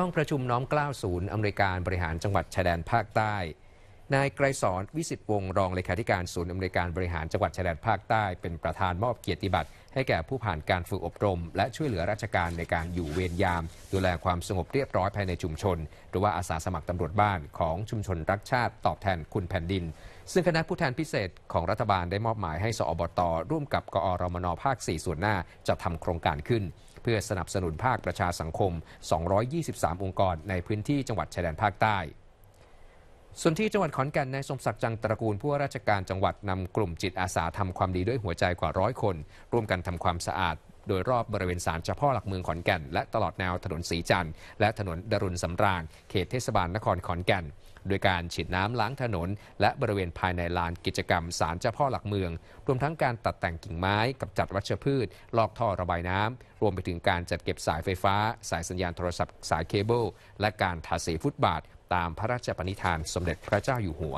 ้องประชุมน้อมกล้าวศูนย์อเมริการบริหารจังหวัดชายแดนภาคใต้ นายไกรสอนวิสิตวงรองเลขาธิการศูนย์อเมริการบริหารจังหวัดชายแดนภาคใต้เป็นประธานมอบเกียรติบัตรให้แก่ผู้ผ่านการฝึกอบรม และช่วยเหลือราชการในการอยู่เวรยาม ดูแลความสงบเรียบร้อยภายในชุมชน หรือว่าอาสาสมัครตำรวจบ้านของชุมชนรักชาติตอบแทนคุณแผ่นดิน ซึ่งคณะผู้แทนพิเศษของรัฐบาลได้มอบหมายให้สอบตร่วมกับกอรมนภาค4ส่วนหน้าจะทำโครงการขึ้นเพื่อสนับสนุนภาคประชาสังคม 223 องค์กรในพื้นที่จังหวัดชายแดนภาคใต้ ส่วนที่จังหวัดขอนแก่นนายสมศักดิ์จังตระกูล ผู้ว่าราชการจังหวัดนำกลุ่มจิตอาสาทำความดีด้วยหัวใจกว่าร้อยคน ร่วมกันทำความสะอาดโดยรอบบริเวณศาลเจ้าพ่อหลักเมืองขอนแก่นและตลอดแนวถนนสีจันทร์และถนนดรุนสำราญเขตเทศบาลนครขอนแก่นโดยการฉีดน้ำล้างถนน และบริเวณภายในลานกิจกรรมศาลเจ้าพ่อหลักเมือง รวมทั้งการตัดแต่งกิ่งไม้กับจัดวัชพืช ลอกท่อระบายน้ำรวมไปถึงการจัดเก็บสายไฟฟ้า สายสัญญาณโทรศัพท์สายเคเบิลและการทาสีฟุตบาท ตามพระราชปณิธานสมเด็จพระเจ้าอยู่หัว